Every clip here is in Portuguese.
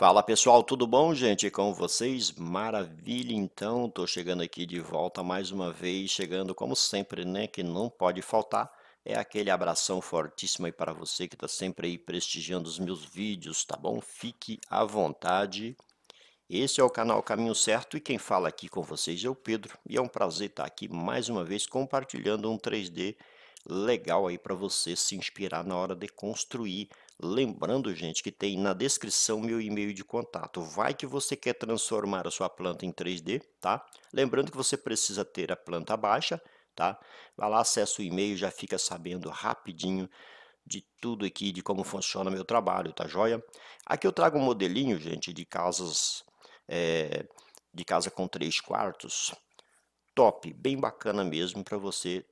Fala pessoal, tudo bom, gente? Com vocês? Maravilha, então, estou chegando aqui de volta mais uma vez, chegando como sempre, né, que não pode faltar, é aquele abração fortíssimo aí para você que está sempre aí prestigiando os meus vídeos, tá bom? Fique à vontade. Esse é o canal Caminho Certo e quem fala aqui com vocês é o Pedro, e é um prazer estar tá aqui mais uma vez compartilhando um 3D legal aí para você se inspirar na hora de construir Lembrando, gente, que tem na descrição meu e-mail de contato. Vai que você quer transformar a sua planta em 3D, tá? Lembrando que você precisa ter a planta baixa, tá? Vai lá, acessa o e-mail, já fica sabendo rapidinho de tudo aqui, de como funciona meu trabalho, tá joia? Aqui eu trago um modelinho, gente, de casas, é, de casa com três quartos. Top, bem bacana mesmo para você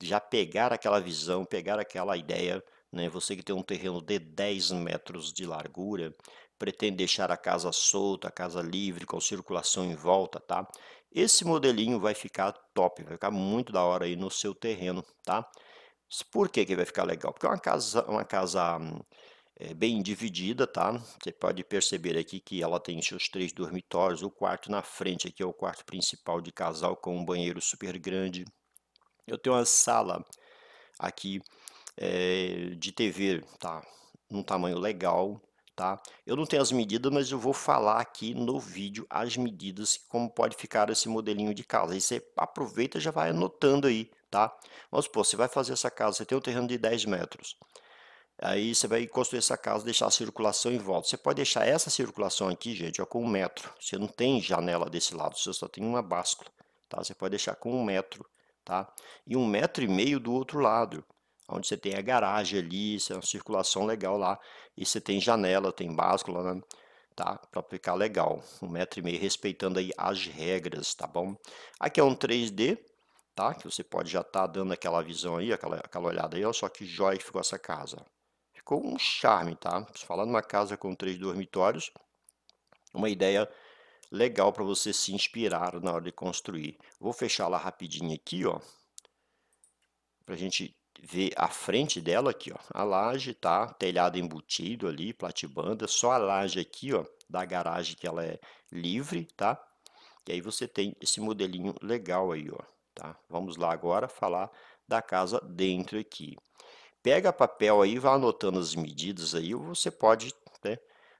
já pegar aquela visão, pegar aquela ideia, né? Você que tem um terreno de 10 metros de largura, pretende deixar a casa solta, a casa livre, com circulação em volta, tá? Esse modelinho vai ficar top, vai ficar muito da hora aí no seu terreno, tá? Por que, que vai ficar legal? Porque é uma casa, uma casa é, bem dividida, tá? Você pode perceber aqui que ela tem seus três dormitórios, o quarto na frente aqui é o quarto principal de casal com um banheiro super grande. Eu tenho uma sala aqui é, de TV, tá? Num tamanho legal, tá? Eu não tenho as medidas, mas eu vou falar aqui no vídeo as medidas como pode ficar esse modelinho de casa. Aí você aproveita e já vai anotando aí, tá? Vamos supor, você vai fazer essa casa, você tem um terreno de 10 metros. Aí você vai construir essa casa, deixar a circulação em volta. Você pode deixar essa circulação aqui, gente, ó, com um metro. Você não tem janela desse lado, você só tem uma báscula, tá? Você pode deixar com um metro, tá? E um metro e meio do outro lado onde você tem a garagem ali, você tem é uma circulação legal lá, e você tem janela, tem báscula, né? tá? Para ficar legal, um metro e meio, respeitando aí as regras, tá bom? Aqui é um 3D, tá? Que você pode já estar tá dando aquela visão aí, aquela, aquela olhada aí, ó, só que jóia que ficou essa casa. Ficou um charme, tá? Falando uma casa com três dormitórios, uma ideia legal para você se inspirar na hora de construir. Vou fechar lá rapidinho aqui, ó, para gente vê a frente dela aqui, ó, a laje, tá? Telhado embutido ali, platibanda, só a laje aqui, ó, da garagem que ela é livre, tá? E aí você tem esse modelinho legal aí, ó, tá? Vamos lá agora falar da casa dentro aqui. Pega papel aí, vai anotando as medidas aí, ou você pode, né,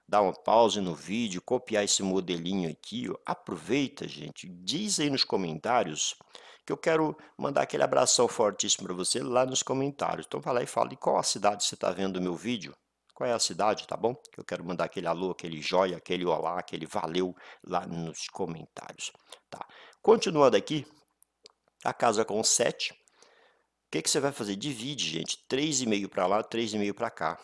dar uma pausa no vídeo, copiar esse modelinho aqui, ó. Aproveita, gente, diz aí nos comentários que eu quero mandar aquele abração fortíssimo para você lá nos comentários. Então vai lá e fala qual a cidade você está vendo o meu vídeo. Qual é a cidade, tá bom? Que eu quero mandar aquele alô, aquele joia, aquele olá, aquele valeu lá nos comentários, tá? Continuando aqui, a casa com 7, o que, que você vai fazer? Divide, gente, 3,5 para lá, 3,5 para cá,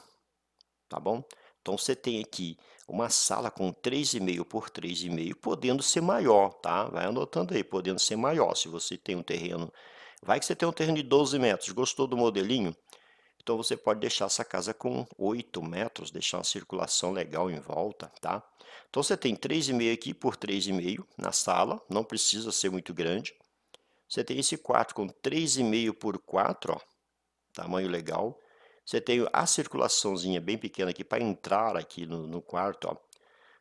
tá bom? Então você tem aqui uma sala com 3,5 por 3,5, podendo ser maior, tá? Vai anotando aí, podendo ser maior, se você tem um terreno. Vai que você tem um terreno de 12 metros, gostou do modelinho? Então você pode deixar essa casa com 8 metros, deixar uma circulação legal em volta, tá? Então você tem 3,5 aqui por 3,5 na sala, não precisa ser muito grande. Você tem esse 4 com 3,5 por 4, ó, tamanho legal. Você tem a circulaçãozinha bem pequena aqui para entrar aqui no, no quarto, ó,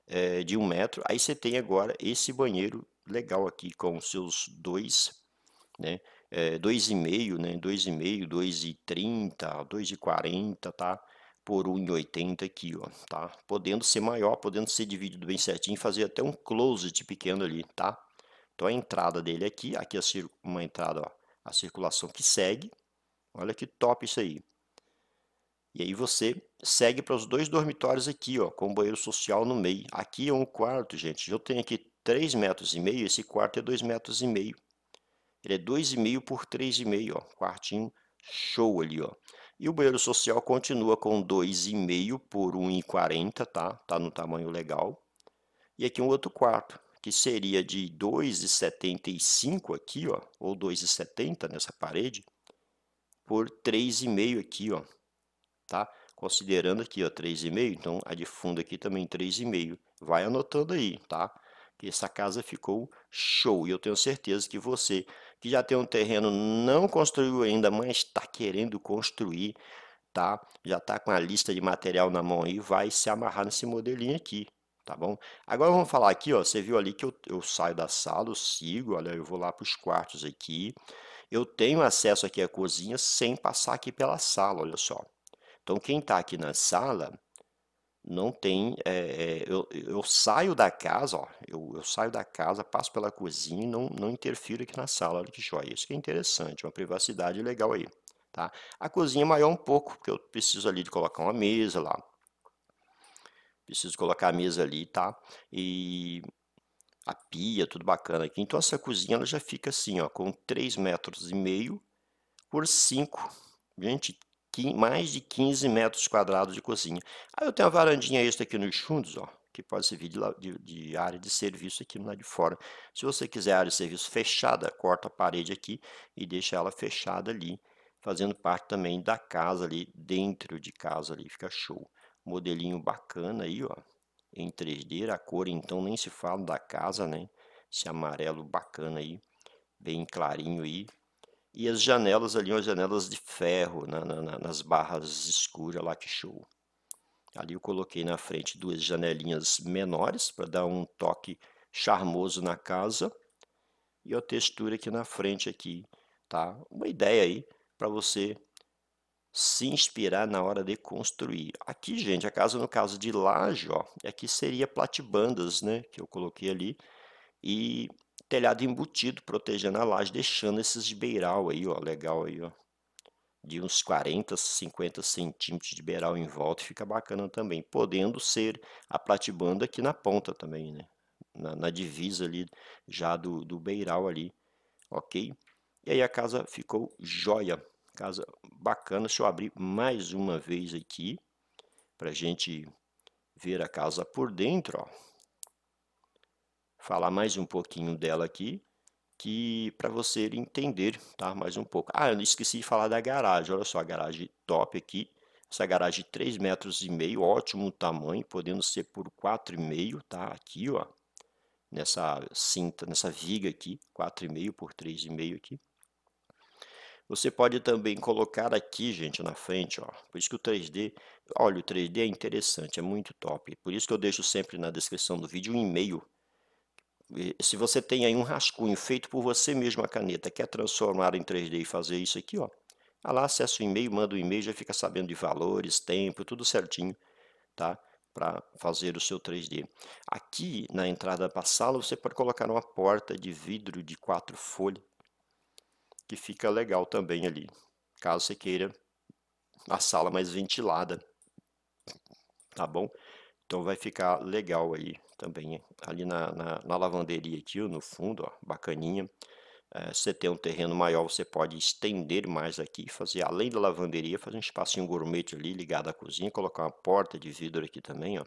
é, de um metro. Aí você tem agora esse banheiro legal aqui com seus dois, né? É, dois e meio, né? Dois e meio, dois e trinta, dois e quarenta, tá? Por um e oitenta aqui, ó, tá? Podendo ser maior, podendo ser dividido bem certinho, fazer até um closet pequeno ali, tá? Então a entrada dele aqui, aqui é uma entrada, ó, a circulação que segue. Olha que top isso aí. E aí você segue para os dois dormitórios aqui, ó, com o banheiro social no meio. Aqui é um quarto, gente. Eu tenho aqui 3 metros e meio, esse quarto é 2 metros e meio. Ele é 2,5 por 3,5, ó, quartinho show ali, ó. E o banheiro social continua com 2,5 por 1,40, tá? Tá no tamanho legal. E aqui um outro quarto, que seria de 2,75 aqui, ó, ou 2,70 nessa parede, por 3,5 aqui, ó, tá? Considerando aqui, ó, 3,5, então a de fundo aqui também 3,5. Vai anotando aí, tá? Que essa casa ficou show e eu tenho certeza que você que já tem um terreno, não construiu ainda, mas está querendo construir, tá? Já está com a lista de material na mão aí, vai se amarrar nesse modelinho aqui, tá bom? Agora vamos falar aqui, ó, você viu ali que eu, eu saio da sala, eu sigo, olha, eu vou lá para os quartos aqui, eu tenho acesso aqui à cozinha sem passar aqui pela sala, olha só. Então, quem está aqui na sala não tem. É, eu, eu, saio da casa, ó, eu, eu, saio da casa, passo pela cozinha e não, não interfiro aqui na sala. Olha que joia. Isso que é interessante, uma privacidade legal aí. Tá? A cozinha é maior um pouco, porque eu preciso ali de colocar uma mesa lá. Preciso colocar a mesa ali, tá? E a pia, tudo bacana aqui. Então essa cozinha ela já fica assim, ó, com 3,5 metros e meio por 5. Gente, mais de 15 metros quadrados de cozinha. Aí eu tenho uma varandinha extra aqui nos fundos, ó, que pode servir de, de, de, área de serviço aqui no lado de fora. Se você quiser área de serviço fechada, corta a parede aqui e deixa ela fechada ali, fazendo parte também da casa ali, dentro de casa ali, fica show. Modelinho bacana aí, ó, em 3D, a cor então nem se fala da casa, né? Esse amarelo bacana aí, bem clarinho aí, e as janelas ali, umas janelas de ferro na, na, nas barras escuras lá que show. Ali eu coloquei na frente duas janelinhas menores para dar um toque charmoso na casa. E a textura aqui na frente aqui, tá? Uma ideia aí para você se inspirar na hora de construir. Aqui, gente, a casa no caso de laje, ó, aqui é seria platibandas, né, que eu coloquei ali. E telhado embutido, protegendo a laje, deixando esses de beiral aí, ó, legal aí, ó. De uns 40, 50 centímetros de beiral em volta, fica bacana também. Podendo ser a platibanda aqui na ponta também, né? Na, na divisa ali, já do, do beiral ali, ok? E aí a casa ficou joia, casa bacana. Deixa eu abrir mais uma vez aqui, pra gente ver a casa por dentro, ó falar mais um pouquinho dela aqui, que para você entender, tá? Mais um pouco. Ah, eu esqueci de falar da garagem. Olha só a garagem top aqui. Essa garagem de 3 metros e meio, ótimo tamanho, podendo ser por 4,5, tá? Aqui, ó, nessa cinta, nessa viga aqui, 4,5 por 3,5 aqui. Você pode também colocar aqui, gente, na frente, ó. Por isso que o 3D, olha, o 3D é interessante, é muito top. Por isso que eu deixo sempre na descrição do vídeo um e-mail se você tem aí um rascunho feito por você mesmo a caneta, quer transformar em 3D e fazer isso aqui, ó, lá acessa o e-mail, manda o e-mail, já fica sabendo de valores, tempo, tudo certinho, tá? Para fazer o seu 3D. Aqui na entrada para a sala, você pode colocar uma porta de vidro de quatro folhas, que fica legal também ali, caso você queira a sala mais ventilada, tá bom? Então vai ficar legal aí também ali na, na, na lavanderia aqui, no fundo, ó, bacaninha. É, você tem um terreno maior, você pode estender mais aqui, fazer além da lavanderia, fazer um espacinho gourmet ali ligado à cozinha, colocar uma porta de vidro aqui também, ó.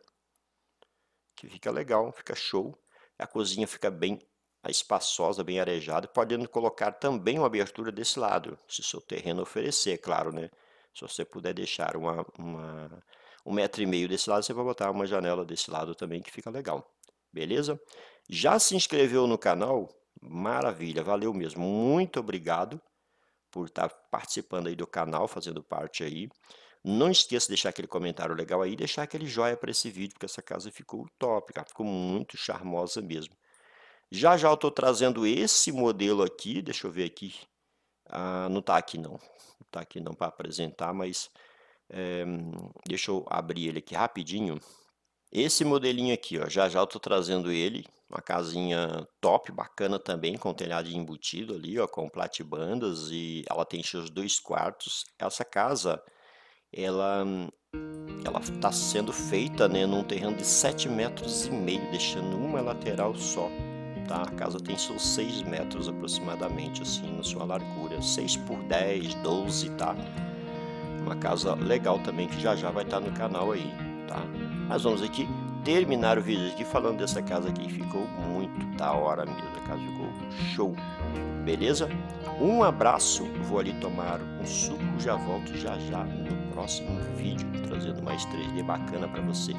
Que fica legal, fica show. A cozinha fica bem espaçosa, bem arejada, podendo colocar também uma abertura desse lado, se seu terreno oferecer, é claro, né? Se você puder deixar uma, uma um metro e meio desse lado, você vai botar uma janela desse lado também, que fica legal. Beleza? Já se inscreveu no canal? Maravilha, valeu mesmo. Muito obrigado por estar tá participando aí do canal, fazendo parte aí. Não esqueça de deixar aquele comentário legal aí, deixar aquele joinha para esse vídeo, porque essa casa ficou top, cara. Ficou muito charmosa mesmo. Já já eu estou trazendo esse modelo aqui, deixa eu ver aqui. Ah, não está aqui não, não está aqui não para apresentar, mas é, deixa eu abrir ele aqui rapidinho. Esse modelinho aqui, ó, já já eu tô trazendo ele, uma casinha top, bacana também, com telhado embutido ali, ó, com platibandas e ela tem seus dois quartos. Essa casa, ela ela está sendo feita né, num terreno de 7 metros e meio, deixando uma lateral só. Tá? A casa tem seus 6 metros aproximadamente, assim, na sua largura. 6 por 10, 12, tá? Uma casa legal também que já já vai estar no canal aí, tá? Mas vamos aqui terminar o vídeo aqui falando dessa casa aqui. Ficou muito da hora mesmo, a casa ficou show, beleza? Um abraço, vou ali tomar um suco, já volto já já no próximo vídeo, trazendo mais 3D bacana para você.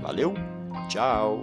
Valeu, tchau!